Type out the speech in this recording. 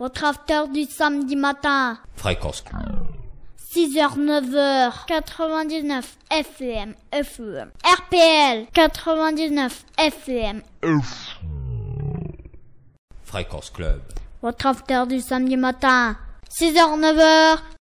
votre after du samedi matin. Fréquence. 6h, 9h, 99 FM, FM. RPL, 99 FM. Frequence Fréquence Club. Votre after du samedi matin. 6h, 9h,